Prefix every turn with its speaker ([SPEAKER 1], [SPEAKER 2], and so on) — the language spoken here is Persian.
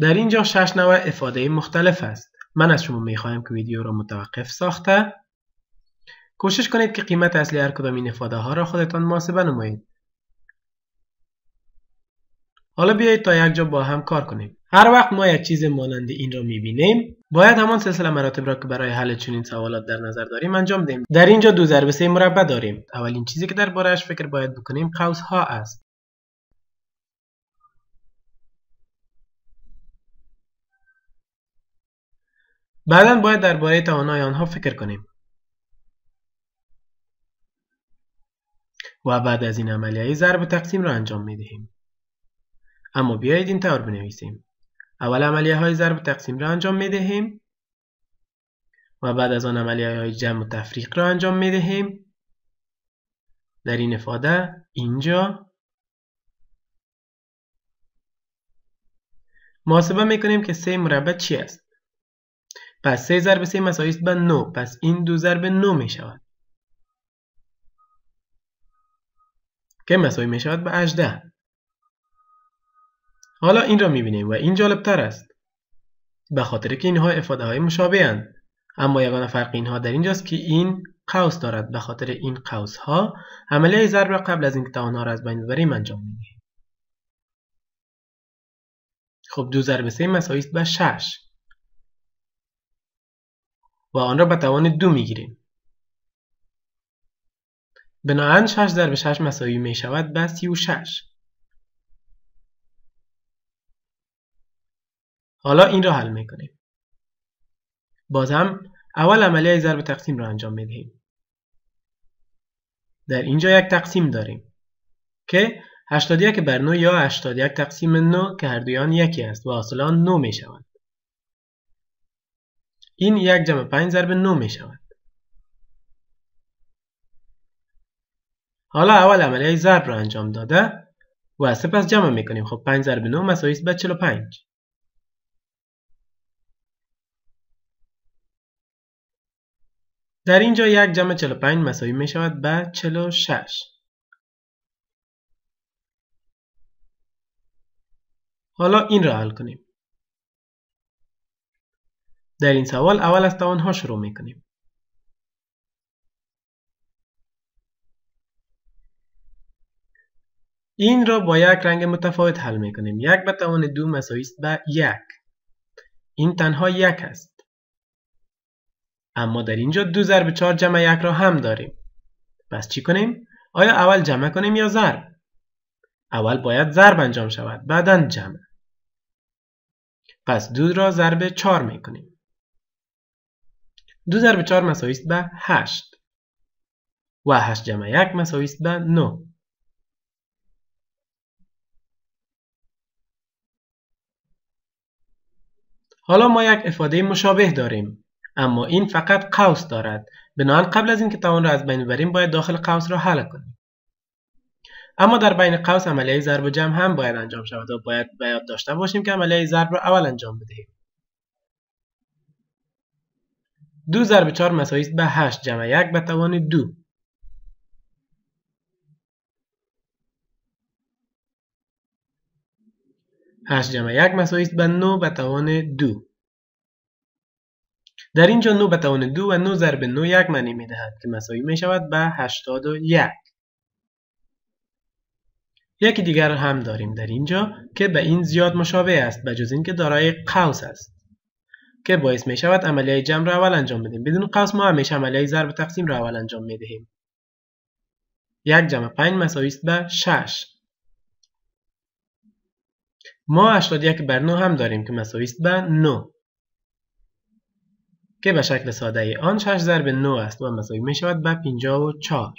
[SPEAKER 1] در اینجا شش نوع افاده مختلف است. من از شما خواهم که ویدیو را متوقف ساخته کوشش کنید که قیمت اصلی هر کدام این افاده ها را خودتان محاسبه نمایید. حالا بیایید تا یک جا با هم کار کنیم. هر وقت ما یک چیز مانند این را بینیم، باید همان سلسله مراتب را که برای حل چنین سوالات در نظر داریم انجام دهیم در اینجا دو ضرب سه مربع داریم اولین چیزی که دربارهاش فکر باید بکنیم قوس ها است بعدا باید درباره توانای آنها فکر کنیم و بعد از این عملیه ضرب تقسیم را انجام می دهیم. اما بیایید این طور بنویسیم. اول عملیه های ضرب تقسیم را انجام می دهیم و بعد از آن عملیه های جمع و تفریق را انجام می دهیم. در این افاده اینجا محاسبه می کنیم که سه مربع چی است. پس 3 ضرب 3 مساوی است به 9 پس این دو ضرب 9 می شود که مساوی می شود به 18 حالا این را می بینیم و این جالب تر است به خاطر که اینها افاده های مشابه هند. اما یگانه فرق اینها در اینجاست که این قوس دارد به خاطر این قوس ها عملیه ضرب قبل از اینکه توانها را از بین ببریم انجام می‌دهیم خب دو ضرب 3 مساوی است به 6 و آن را به توان دو میگیریم بنابراین 6 به 6 مساوی می شود به 36 حالا این را حل می کنیم بازم هم اول عملیه ضرب تقسیم را انجام می دهیم در اینجا یک تقسیم داریم که 81 بر 9 یا 81 تقسیم 9 که هر دویان یکی است و حاصلان 9 می شود این یک جمع 5 ضرب 9 می شود حالا اول عملیه ضرب را انجام داده و سپس جمع می کنیم خب 5 ضرب 9 مساوی است به 45 در اینجا یک جمع 45 مساوی می شود به 46 حالا این را حل کنیم در این سوال اول از توان ها شروع کنیم. این را با یک رنگ متفاوت حل می کنیم. یک به توان دو مساوی به یک. این تنها یک است. اما در اینجا دو ضرب چهار جمع یک را هم داریم. پس چی کنیم؟ آیا اول جمع کنیم یا ضرب؟ اول باید ضرب انجام شود بعدا جمع. پس دو را ضرب 4 میکنیم. دو ضرب مساوی به هشت و هشت جمع یک مساوی به نو. حالا ما یک افاده مشابه داریم اما این فقط قوس دارد بنابراین قبل از اینکه توان را از بین ببریم باید داخل قوس را حل کنیم اما در بین قوس عملیه ضرب و جمع هم باید انجام شود و باید باید داشته باشیم که عملیه ضرب را اول انجام بدهیم دو ضرب چهار مساوی است به هشت جمع یک به توان دو هشت جمع یک مساوی است به نو به توان دو در اینجا نو به توان دو و نو ضرب نو یک معنی می دهد که مساوی می شود به هشتاد و یک یکی دیگر هم داریم در اینجا که به این زیاد مشابه است بجز جز اینکه دارای قوس است که باعث می شود عملیه جمع را اول انجام بدیم بدون قوس ما همیشه عملیه ضرب تقسیم را اول انجام می یک جمع 5 مساوی است به 6 ما 81 بر 9 هم داریم که مساوی است به 9 که به شکل ساده آن 6 ضرب 9 است و مساوی می شود به 54